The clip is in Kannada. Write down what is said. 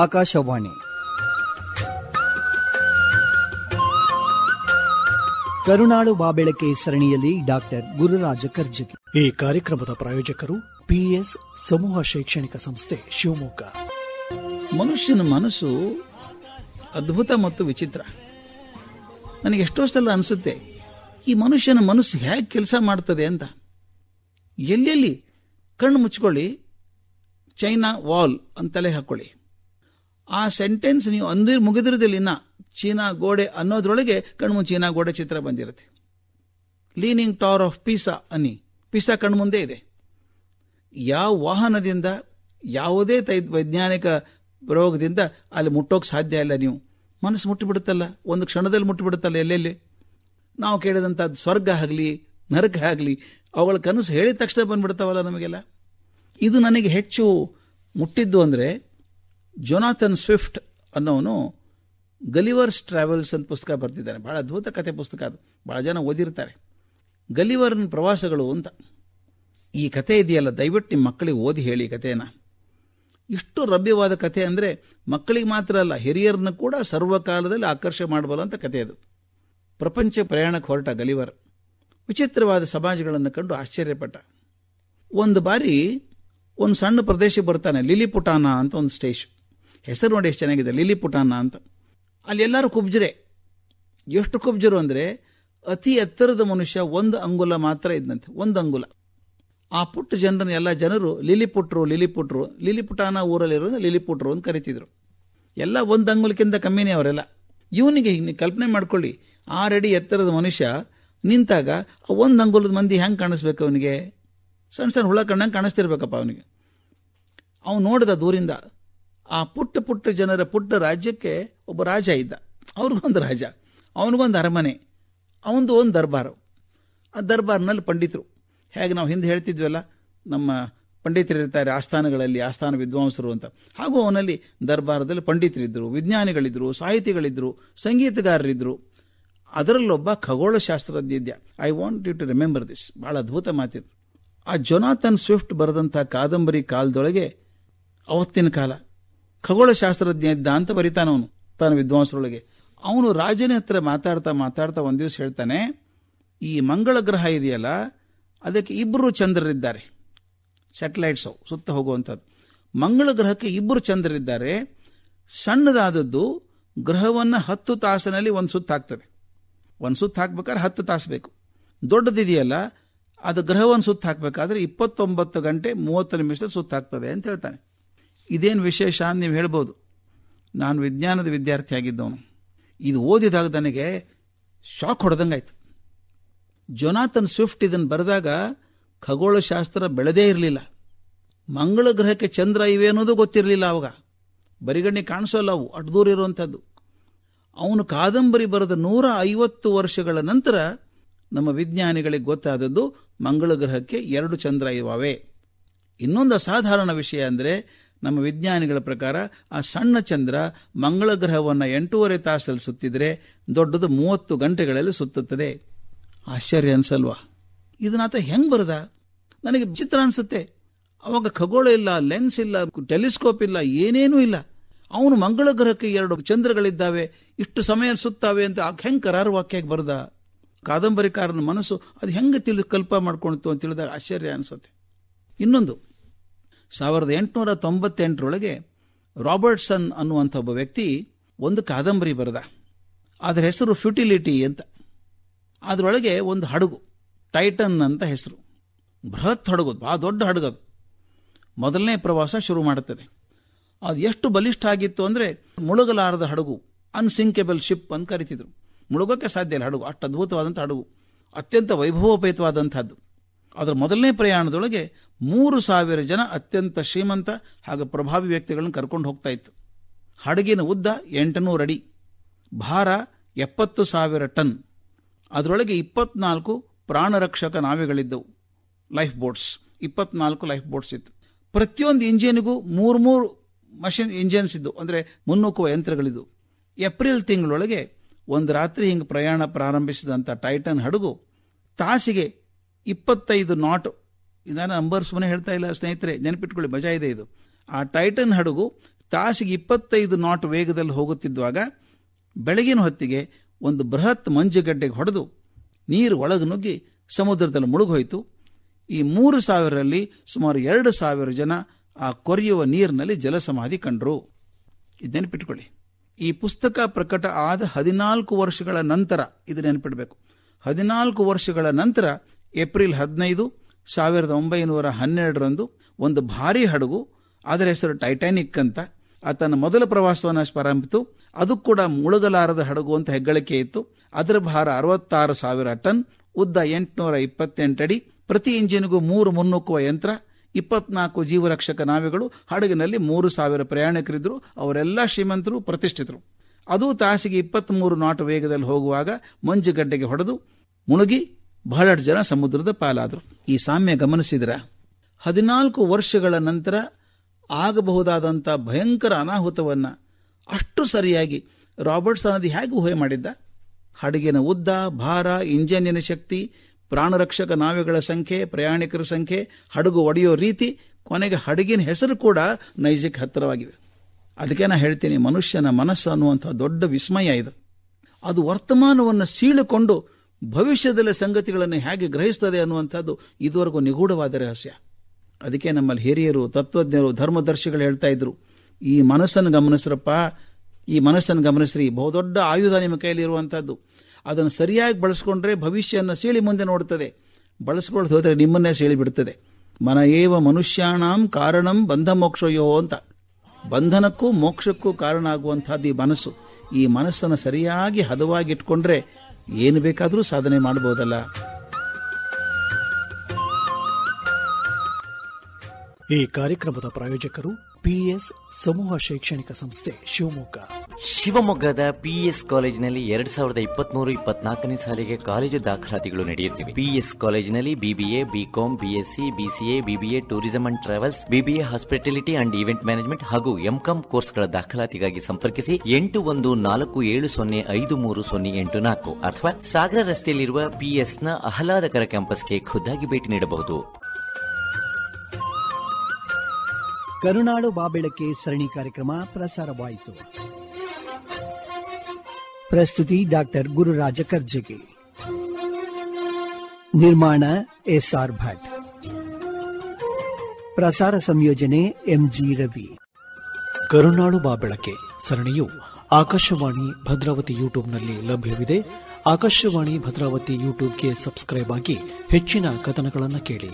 ಆಕಾಶವಾಣಿ ಕರುಣಾಳು ಬಾಬೆಳಕೆ ಸರಣಿಯಲ್ಲಿ ಡಾಕ್ಟರ್ ಗುರುರಾಜ ಕರ್ಜಗಿ ಈ ಕಾರ್ಯಕ್ರಮದ ಪ್ರಾಯೋಜಕರು ಪಿಎಸ್ ಸಮೂಹ ಶೈಕ್ಷಣಿಕ ಸಂಸ್ಥೆ ಶಿವಮೊಗ್ಗ ಮನುಷ್ಯನ ಮನಸ್ಸು ಅದ್ಭುತ ಮತ್ತು ವಿಚಿತ್ರ ನನಗೆ ಎಷ್ಟೋ ಸಲ ಅನಿಸುತ್ತೆ ಈ ಮನುಷ್ಯನ ಮನಸ್ಸು ಹೇಗೆ ಕೆಲಸ ಮಾಡ್ತದೆ ಅಂತ ಎಲ್ಲೆಲ್ಲಿ ಕಣ್ಣು ಮುಚ್ಕೊಳ್ಳಿ ಚೈನಾ ವಾಲ್ ಅಂತಲೇ ಹಾಕ್ಕೊಳ್ಳಿ ಆ ಸೆಂಟೆನ್ಸ್ ನೀವು ಅಂದಿರು ಮುಗಿದಿರೋದಿಲ್ಲ ಇನ್ನ ಚೀನಾ ಗೋಡೆ ಅನ್ನೋದ್ರೊಳಗೆ ಕಣ್ಮುಂದೆ ಚೀನಾ ಗೋಡೆ ಚಿತ್ರ ಬಂದಿರುತ್ತೆ ಲೀನಿಂಗ್ ಟವರ್ ಆಫ್ ಪೀಸಾ ಅನಿ ಪೀಸಾ ಕಣ್ಮುಂದೆ ಇದೆ ಯಾವ ವಾಹನದಿಂದ ಯಾವುದೇ ತೈ ವೈಜ್ಞಾನಿಕ ಪ್ರಯೋಗದಿಂದ ಅಲ್ಲಿ ಮುಟ್ಟೋಕೆ ಸಾಧ್ಯ ಇಲ್ಲ ನೀವು ಮನಸ್ಸು ಮುಟ್ಟಿಬಿಡುತ್ತಲ್ಲ ಒಂದು ಕ್ಷಣದಲ್ಲಿ ಮುಟ್ಟಿಬಿಡುತ್ತಲ್ಲ ಎಲ್ಲೆಲ್ಲಿ ನಾವು ಕೇಳಿದಂಥ ಸ್ವರ್ಗ ಆಗಲಿ ನರಕ ಆಗಲಿ ಅವುಗಳ ಕನಸು ಹೇಳಿದ ತಕ್ಷಣ ಬಂದ್ಬಿಡ್ತಾವಲ್ಲ ನಮಗೆಲ್ಲ ಇದು ನನಗೆ ಹೆಚ್ಚು ಮುಟ್ಟಿದ್ದು ಅಂದರೆ ಜೊನಾಥನ್ ಸ್ವಿಫ್ಟ್ ಅನ್ನೋನು ಗಲಿವರ್ಸ್ ಟ್ರಾವೆಲ್ಸ್ ಅಂತ ಪುಸ್ತಕ ಬರ್ತಿದ್ದಾನೆ ಭಾಳ ಅದ್ಭುತ ಕಥೆ ಪುಸ್ತಕ ಅದು ಭಾಳ ಜನ ಓದಿರ್ತಾರೆ ಗಲಿವರ್ನ ಪ್ರವಾಸಗಳು ಅಂತ ಈ ಕಥೆ ಇದೆಯಲ್ಲ ದಯವಿಟ್ಟು ನಿಮ್ಮ ಮಕ್ಕಳಿಗೆ ಓದಿ ಹೇಳಿ ಕಥೆನ ಇಷ್ಟು ರಭ್ಯವಾದ ಕಥೆ ಅಂದರೆ ಮಕ್ಕಳಿಗೆ ಮಾತ್ರ ಅಲ್ಲ ಹಿರಿಯರನ್ನ ಕೂಡ ಸರ್ವಕಾಲದಲ್ಲಿ ಆಕರ್ಷಣೆ ಮಾಡಬಲ್ಲಂತ ಅಂತ ಕಥೆ ಅದು ಪ್ರಪಂಚ ಪ್ರಯಾಣಕ್ಕೆ ಹೊರಟ ಗಲಿವರ್ ವಿಚಿತ್ರವಾದ ಸಮಾಜಗಳನ್ನು ಕಂಡು ಆಶ್ಚರ್ಯಪಟ್ಟ ಒಂದು ಬಾರಿ ಒಂದು ಸಣ್ಣ ಪ್ರದೇಶ ಬರ್ತಾನೆ ಲಿಲಿಪುಟಾನ ಅಂತ ಒಂದು ಸ್ಟೇಷನ್ ಹೆಸರು ನೋಡಿ ಎಷ್ಟು ಚೆನ್ನಾಗಿದೆ ಲಿಲಿ ಪುಟಾನ ಅಂತ ಅಲ್ಲಿ ಎಲ್ಲರೂ ಕುಬ್ಜರೆ ಎಷ್ಟು ಕುಬ್ಜರು ಅಂದರೆ ಅತಿ ಎತ್ತರದ ಮನುಷ್ಯ ಒಂದು ಅಂಗುಲ ಮಾತ್ರ ಇದ್ದಂತೆ ಒಂದು ಅಂಗುಲ ಆ ಪುಟ್ಟ ಜನರನ್ನ ಎಲ್ಲ ಜನರು ಲಿಲಿ ಪುಟ್ರು ಲಿಲಿಪುಟ್ರು ಲಿಲಿಪುಟ್ರು ಲಿಲಿಪುಟಾನ ಊರಲ್ಲಿರೋದು ಪುಟ್ರು ಅಂತ ಕರಿತಿದ್ರು ಎಲ್ಲ ಒಂದು ಅಂಗುಲಕ್ಕಿಂತ ಕಮ್ಮಿನೇ ಅವರೆಲ್ಲ ಇವನಿಗೆ ಹಿಂಗೆ ಕಲ್ಪನೆ ಮಾಡ್ಕೊಳ್ಳಿ ಆರಡಿ ಎತ್ತರದ ಮನುಷ್ಯ ನಿಂತಾಗ ಒಂದು ಅಂಗುಲದ ಮಂದಿ ಹೆಂಗೆ ಕಾಣಿಸ್ಬೇಕು ಅವನಿಗೆ ಸಣ್ಣ ಸಣ್ಣ ಹುಳ ಕಣ್ಣಂಗೆ ಕಾಣಿಸ್ತಿರ್ಬೇಕಪ್ಪ ಅವನಿಗೆ ಅವನು ನೋಡಿದ ದೂರಿಂದ ಆ ಪುಟ್ಟ ಪುಟ್ಟ ಜನರ ಪುಟ್ಟ ರಾಜ್ಯಕ್ಕೆ ಒಬ್ಬ ರಾಜ ಇದ್ದ ಅವ್ರಿಗೊಂದು ರಾಜ ಅವನಿಗೊಂದು ಅರಮನೆ ಅವನದು ಒಂದು ದರ್ಬಾರು ಆ ದರ್ಬಾರ್ನಲ್ಲಿ ಪಂಡಿತರು ಹೇಗೆ ನಾವು ಹಿಂದೆ ಹೇಳ್ತಿದ್ವಲ್ಲ ನಮ್ಮ ಪಂಡಿತರಿರ್ತಾರೆ ಆಸ್ಥಾನಗಳಲ್ಲಿ ಆಸ್ಥಾನ ವಿದ್ವಾಂಸರು ಅಂತ ಹಾಗೂ ಅವನಲ್ಲಿ ದರ್ಬಾರದಲ್ಲಿ ಪಂಡಿತರಿದ್ದರು ವಿಜ್ಞಾನಿಗಳಿದ್ದರು ಸಾಹಿತಿಗಳಿದ್ದರು ಸಂಗೀತಗಾರರಿದ್ದರು ಅದರಲ್ಲೊಬ್ಬ ಖಗೋಳಶಾಸ್ತ್ರಜ್ಞ I want you to remember this ಭಾಳ ಅದ್ಭುತ ಮಾತಿದ್ದು ಆ ಜೊನಾಥನ್ ಸ್ವಿಫ್ಟ್ ಬರೆದಂಥ ಕಾದಂಬರಿ ಕಾಲದೊಳಗೆ ಅವತ್ತಿನ ಕಾಲ ಖಗೋಳಶಾಸ್ತ್ರಜ್ಞ ಇದ್ದ ಅಂತ ಅವನು ತಾನು ವಿದ್ವಾಂಸರೊಳಗೆ ಅವನು ರಾಜನ ಹತ್ರ ಮಾತಾಡ್ತಾ ಮಾತಾಡ್ತಾ ಒಂದು ದಿವಸ ಹೇಳ್ತಾನೆ ಈ ಮಂಗಳ ಗ್ರಹ ಇದೆಯಲ್ಲ ಅದಕ್ಕೆ ಇಬ್ಬರು ಚಂದ್ರರಿದ್ದಾರೆ ಸ್ಯಾಟಲೈಟ್ಸ್ ಸುತ್ತ ಹೋಗುವಂಥದ್ದು ಮಂಗಳ ಗ್ರಹಕ್ಕೆ ಇಬ್ಬರು ಚಂದ್ರರಿದ್ದಾರೆ ಸಣ್ಣದಾದದ್ದು ಗ್ರಹವನ್ನು ಹತ್ತು ತಾಸಿನಲ್ಲಿ ಒಂದು ಸುತ್ತ ಹಾಕ್ತದೆ ಒಂದು ಸುತ್ತ ಹಾಕ್ಬೇಕಾದ್ರೆ ಹತ್ತು ತಾಸು ಬೇಕು ದೊಡ್ಡದಿದೆಯಲ್ಲ ಅದು ಗ್ರಹವನ್ನು ಸುತ್ತ ಹಾಕಬೇಕಾದ್ರೆ ಇಪ್ಪತ್ತೊಂಬತ್ತು ಗಂಟೆ ಮೂವತ್ತು ನಿಮಿಷದ ಸುತ್ತಾಕ್ತದೆ ಹಾಕ್ತದೆ ಅಂತ ಹೇಳ್ತಾನೆ ಇದೇನು ವಿಶೇಷ ಅಂತ ನೀವು ಹೇಳ್ಬೋದು ನಾನು ವಿಜ್ಞಾನದ ವಿದ್ಯಾರ್ಥಿ ಆಗಿದ್ದವನು ಇದು ಓದಿದಾಗ ನನಗೆ ಶಾಕ್ ಹೊಡೆದಂಗಾಯ್ತು ಜೊನಾಥನ್ ಸ್ವಿಫ್ಟ್ ಇದನ್ನು ಬರೆದಾಗ ಖಗೋಳಶಾಸ್ತ್ರ ಬೆಳೆದೇ ಇರಲಿಲ್ಲ ಮಂಗಳ ಗ್ರಹಕ್ಕೆ ಚಂದ್ರ ಇವೆ ಅನ್ನೋದು ಗೊತ್ತಿರಲಿಲ್ಲ ಅವಾಗ ಬರಿಗಣ್ಣಿ ಕಾಣಿಸೋಲ್ಲ ಅವು ಅಡ್ದೂರ ಇರುವಂಥದ್ದು ಅವನು ಕಾದಂಬರಿ ಬರೆದ ನೂರ ಐವತ್ತು ವರ್ಷಗಳ ನಂತರ ನಮ್ಮ ವಿಜ್ಞಾನಿಗಳಿಗೆ ಗೊತ್ತಾದದ್ದು ಮಂಗಳ ಗ್ರಹಕ್ಕೆ ಎರಡು ಚಂದ್ರ ಇವಾವೆ ಇನ್ನೊಂದು ಅಸಾಧಾರಣ ವಿಷಯ ಅಂದರೆ ನಮ್ಮ ವಿಜ್ಞಾನಿಗಳ ಪ್ರಕಾರ ಆ ಸಣ್ಣ ಚಂದ್ರ ಮಂಗಳ ಗ್ರಹವನ್ನು ಎಂಟೂವರೆ ತಾಸಲ್ಲಿ ಸುತ್ತಿದ್ರೆ ದೊಡ್ಡದು ಮೂವತ್ತು ಗಂಟೆಗಳಲ್ಲಿ ಸುತ್ತುತ್ತದೆ ಆಶ್ಚರ್ಯ ಅನ್ಸಲ್ವಾ ಇದನ್ನಾತ ಹೆಂಗೆ ಬರದ ನನಗೆ ವಿಚಿತ್ರ ಅನಿಸುತ್ತೆ ಅವಾಗ ಖಗೋಳ ಇಲ್ಲ ಲೆನ್ಸ್ ಇಲ್ಲ ಟೆಲಿಸ್ಕೋಪ್ ಇಲ್ಲ ಏನೇನೂ ಇಲ್ಲ ಅವನು ಮಂಗಳ ಗ್ರಹಕ್ಕೆ ಎರಡು ಚಂದ್ರಗಳಿದ್ದಾವೆ ಇಷ್ಟು ಸಮಯ ಸುತ್ತಾವೆ ಅಂತ ಹೆಂಗೆ ಕರಾರು ವಾಕ್ಯಕ್ಕೆ ಬರದ ಕಾದಂಬರಿಕಾರನ ಮನಸ್ಸು ಅದು ಹೆಂಗೆ ತಿಳಿದು ಕಲ್ಪ ಮಾಡ್ಕೊಳ್ತು ಅಂತ ತಿಳಿದಾಗ ಆಶ್ಚರ್ಯ ಅನಿಸುತ್ತೆ ಇನ್ನೊಂದು ಸಾವಿರದ ಎಂಟುನೂರ ತೊಂಬತ್ತೆಂಟರೊಳಗೆ ರಾಬರ್ಟ್ಸನ್ ಅನ್ನುವಂಥ ಒಬ್ಬ ವ್ಯಕ್ತಿ ಒಂದು ಕಾದಂಬರಿ ಬರೆದ ಅದರ ಹೆಸರು ಫ್ಯುಟಿಲಿಟಿ ಅಂತ ಅದರೊಳಗೆ ಒಂದು ಹಡಗು ಟೈಟನ್ ಅಂತ ಹೆಸರು ಬೃಹತ್ ಹಡಗು ಭಾಳ ದೊಡ್ಡ ಅದು ಮೊದಲನೇ ಪ್ರವಾಸ ಶುರು ಮಾಡುತ್ತದೆ ಅದು ಎಷ್ಟು ಬಲಿಷ್ಠ ಆಗಿತ್ತು ಅಂದರೆ ಮುಳುಗಲಾರದ ಹಡಗು ಅನ್ಸಿಂಕೆಬಲ್ ಶಿಪ್ ಅಂತ ಕರಿತಿದ್ರು ಮುಳುಗೋಕ್ಕೆ ಸಾಧ್ಯ ಇಲ್ಲ ಹಡಗು ಅಷ್ಟು ಅದ್ಭುತವಾದಂಥ ಹಡಗು ಅತ್ಯಂತ ವೈಭವೋಪೇತವಾದಂಥದ್ದು ಅದರ ಮೊದಲನೇ ಪ್ರಯಾಣದೊಳಗೆ ಮೂರು ಸಾವಿರ ಜನ ಅತ್ಯಂತ ಶ್ರೀಮಂತ ಹಾಗೂ ಪ್ರಭಾವಿ ವ್ಯಕ್ತಿಗಳನ್ನು ಕರ್ಕೊಂಡು ಹೋಗ್ತಾ ಇತ್ತು ಹಡಗಿನ ಉದ್ದ ಎಂಟುನೂರು ಅಡಿ ಭಾರ ಎಪ್ಪತ್ತು ಸಾವಿರ ಟನ್ ಅದರೊಳಗೆ ಇಪ್ಪತ್ನಾಲ್ಕು ಪ್ರಾಣರಕ್ಷಕ ನಾವೆಗಳಿದ್ದವು ಲೈಫ್ ಬೋಟ್ಸ್ ಇಪ್ಪತ್ನಾಲ್ಕು ಲೈಫ್ ಬೋಟ್ಸ್ ಇತ್ತು ಪ್ರತಿಯೊಂದು ಇಂಜಿನ್ಗೂ ಮೂರು ಮೂರು ಮಷಿನ್ ಇಂಜಿನ್ಸ್ ಇದ್ದವು ಅಂದರೆ ಮುನ್ನೂಕುವ ಯಂತ್ರಗಳಿದ್ದವು ಏಪ್ರಿಲ್ ತಿಂಗಳೊಳಗೆ ಒಂದು ರಾತ್ರಿ ಹಿಂಗೆ ಪ್ರಯಾಣ ಪ್ರಾರಂಭಿಸಿದಂಥ ಟೈಟನ್ ಹಡಗು ತಾಸಿಗೆ ಇಪ್ಪತ್ತೈದು ನಾಟ್ ಇದನ್ನು ನಂಬರ್ ಸುಮ್ಮನೆ ಹೇಳ್ತಾ ಇಲ್ಲ ಸ್ನೇಹಿತರೆ ನೆನಪಿಟ್ಕೊಳ್ಳಿ ಮಜಾ ಇದೆ ಇದು ಆ ಟೈಟನ್ ಹಡಗು ತಾಸಿಗೆ ಇಪ್ಪತ್ತೈದು ನಾಟ್ ವೇಗದಲ್ಲಿ ಹೋಗುತ್ತಿದ್ದಾಗ ಬೆಳಗಿನ ಹೊತ್ತಿಗೆ ಒಂದು ಬೃಹತ್ ಮಂಜುಗಡ್ಡೆಗೆ ಹೊಡೆದು ನೀರು ಒಳಗೆ ನುಗ್ಗಿ ಸಮುದ್ರದಲ್ಲಿ ಮುಳುಗೋಯಿತು ಈ ಮೂರು ಸಾವಿರರಲ್ಲಿ ಸುಮಾರು ಎರಡು ಸಾವಿರ ಜನ ಆ ಕೊರೆಯುವ ನೀರಿನಲ್ಲಿ ಜಲಸಮಾಧಿ ಕಂಡರು ಇದು ನೆನಪಿಟ್ಕೊಳ್ಳಿ ಈ ಪುಸ್ತಕ ಪ್ರಕಟ ಆದ ಹದಿನಾಲ್ಕು ವರ್ಷಗಳ ನಂತರ ಇದು ನೆನಪಿಡಬೇಕು ಹದಿನಾಲ್ಕು ವರ್ಷಗಳ ನಂತರ ಏಪ್ರಿಲ್ ಹದಿನೈದು ಸಾವಿರದ ಒಂಬೈನೂರ ಹನ್ನೆರಡರಂದು ಒಂದು ಭಾರಿ ಹಡಗು ಅದರ ಹೆಸರು ಟೈಟಾನಿಕ್ ಅಂತ ಆತನ ಮೊದಲ ಪ್ರವಾಸವನ್ನು ಪ್ರಾರಂಭಿತು ಅದು ಕೂಡ ಮುಳುಗಲಾರದ ಹಡಗು ಅಂತ ಹೆಗ್ಗಳಿಕೆ ಇತ್ತು ಅದರ ಭಾರ ಅರವತ್ತಾರು ಸಾವಿರ ಟನ್ ಉದ್ದ ಎಂಟುನೂರ ಇಪ್ಪತ್ತೆಂಟಡಿ ಪ್ರತಿ ಇಂಜಿನ್ಗೂ ಮೂರು ಮುನ್ನುಕ್ಕುವ ಯಂತ್ರ ಇಪ್ಪತ್ನಾಲ್ಕು ಜೀವರಕ್ಷಕ ನಾವೆಗಳು ಹಡಗಿನಲ್ಲಿ ಮೂರು ಸಾವಿರ ಪ್ರಯಾಣಿಕರಿದ್ದರು ಅವರೆಲ್ಲ ಶ್ರೀಮಂತರು ಪ್ರತಿಷ್ಠಿತರು ಅದು ತಾಸಿಗೆ ಇಪ್ಪತ್ತ್ಮೂರು ನಾಟು ವೇಗದಲ್ಲಿ ಹೋಗುವಾಗ ಮಂಜುಗಡ್ಡೆಗೆ ಹೊಡೆದು ಮುಳುಗಿ ಬಹಳಷ್ಟು ಜನ ಸಮುದ್ರದ ಪಾಲಾದರು ಈ ಸಾಮ್ಯ ಗಮನಿಸಿದ್ರ ಹದಿನಾಲ್ಕು ವರ್ಷಗಳ ನಂತರ ಆಗಬಹುದಾದಂಥ ಭಯಂಕರ ಅನಾಹುತವನ್ನು ಅಷ್ಟು ಸರಿಯಾಗಿ ರಾಬರ್ಟ್ಸ್ ಅನ್ನೋದು ಹೇಗೆ ಊಹೆ ಮಾಡಿದ್ದ ಹಡಗಿನ ಉದ್ದ ಭಾರ ಇಂಜನ್ನಿನ ಶಕ್ತಿ ಪ್ರಾಣರಕ್ಷಕ ನಾವೆಗಳ ಸಂಖ್ಯೆ ಪ್ರಯಾಣಿಕರ ಸಂಖ್ಯೆ ಹಡಗು ಒಡೆಯೋ ರೀತಿ ಕೊನೆಗೆ ಹಡಗಿನ ಹೆಸರು ಕೂಡ ನೈಜಕ್ಕೆ ಹತ್ತಿರವಾಗಿವೆ ಅದಕ್ಕೆ ನಾನು ಹೇಳ್ತೀನಿ ಮನುಷ್ಯನ ಮನಸ್ಸು ಅನ್ನುವಂಥ ದೊಡ್ಡ ವಿಸ್ಮಯ ಇದು ಅದು ವರ್ತಮಾನವನ್ನು ಸೀಳುಕೊಂಡು ಭವಿಷ್ಯದಲ್ಲಿ ಸಂಗತಿಗಳನ್ನು ಹೇಗೆ ಗ್ರಹಿಸ್ತದೆ ಅನ್ನುವಂಥದ್ದು ಇದುವರೆಗೂ ನಿಗೂಢವಾದ ರಹಸ್ಯ ಅದಕ್ಕೆ ನಮ್ಮಲ್ಲಿ ಹಿರಿಯರು ತತ್ವಜ್ಞರು ಧರ್ಮದರ್ಶಿಗಳು ಹೇಳ್ತಾ ಇದ್ರು ಈ ಮನಸ್ಸನ್ನು ಗಮನಿಸ್ರಪ್ಪ ಈ ಮನಸ್ಸನ್ನು ಗಮನಿಸ್ರಿ ಬಹುದೊಡ್ಡ ಆಯುಧ ನಿಮ್ಮ ಕೈಯಲ್ಲಿ ಅದನ್ನು ಸರಿಯಾಗಿ ಬಳಸ್ಕೊಂಡ್ರೆ ಭವಿಷ್ಯವನ್ನು ಸೀಳಿ ಮುಂದೆ ನೋಡುತ್ತದೆ ಬಳಸ್ಕೊಳ್ಳೋದು ಹೋದರೆ ನಿಮ್ಮನ್ನೇ ಸೀಳಿ ಬಿಡ್ತದೆ ಮನ ಏವ ಮನುಷ್ಯಾಣಂ ಕಾರಣಂ ಬಂಧ ಮೋಕ್ಷಯೋ ಅಂತ ಬಂಧನಕ್ಕೂ ಮೋಕ್ಷಕ್ಕೂ ಕಾರಣ ಆಗುವಂಥದ್ದು ಈ ಮನಸ್ಸು ಈ ಮನಸ್ಸನ್ನು ಸರಿಯಾಗಿ ಹದವಾಗಿಟ್ಕೊಂಡ್ರೆ ಏನು ಬೇಕಾದರೂ ಸಾಧನೆ ಮಾಡಬಹುದಲ್ಲ ಈ ಕಾರ್ಯಕ್ರಮದ ಪ್ರಾಯೋಜಕರು ಪಿಎಸ್ ಸಮೂಹ ಶೈಕ್ಷಣಿಕ ಸಂಸ್ಥೆ ಶಿವಮೊಗ್ಗ ಶಿವಮೊಗ್ಗದ ಪಿಎಸ್ ಕಾಲೇಜಿನಲ್ಲಿ ಎರಡ್ ಸಾವಿರದ ಇಪ್ಪತ್ಮೂರು ಇಪ್ಪತ್ನಾಲ್ಕನೇ ಸಾಲಿಗೆ ಕಾಲೇಜು ದಾಖಲಾತಿಗಳು ನಡೆಯುತ್ತಿವೆ ಪಿಎಸ್ ಕಾಲೇಜಿನಲ್ಲಿ BBA BCom BSc BCA BBA tourism and travels BBA hospitality and event management ಹಾಗೂ ಎಂಕಾಂ ಕೋರ್ಸ್ಗಳ ದಾಖಲಾತಿಗಾಗಿ ಸಂಪರ್ಕಿಸಿ ಎಂಟು ಒಂದು ನಾಲ್ಕು ಏಳು ಸೊನ್ನೆ ಐದು ಮೂರು ಸೊನ್ನೆ ಎಂಟು ನಾಲ್ಕು ಅಥವಾ ಸಾಗರ ರಸ್ತೆಯಲ್ಲಿರುವ ಪಿಎಸ್ನ ಆಹ್ಲಾದಕರ ಕ್ಯಾಂಪಸ್ಗೆ ಖುದ್ದಾಗಿ ಭೇಟಿ ನೀಡಬಹುದು ಕರುನಾಳು ಬಾಬೆಳಕೆ ಸರಣಿ ಕಾರ್ಯಕ್ರಮ ಪ್ರಸಾರವಾಯಿತು ಪ್ರಸ್ತುತಿ ಡಾಕ್ಟರ್ ಗುರುರಾಜ ಕರ್ಜಗಿ ನಿರ್ಮಾಣ ಎಸ್ಆರ್ ಭಟ್ ಪ್ರಸಾರ ಸಂಯೋಜನೆ ಎಂಜಿ ರವಿ ಕರುಣಾಳು ಬಾಬೆಳಕೆ ಸರಣಿಯು ಆಕಾಶವಾಣಿ ಭದ್ರಾವತಿ ಯೂಟ್ಯೂಬ್ನಲ್ಲಿ ಲಭ್ಯವಿದೆ ಆಕಾಶವಾಣಿ ಭದ್ರಾವತಿ ಯೂಟ್ಯೂಬ್ಗೆ ಸಬ್ಸ್ಕ್ರೈಬ್ ಆಗಿ ಹೆಚ್ಚಿನ ಕಥನಗಳನ್ನು ಕೇಳಿ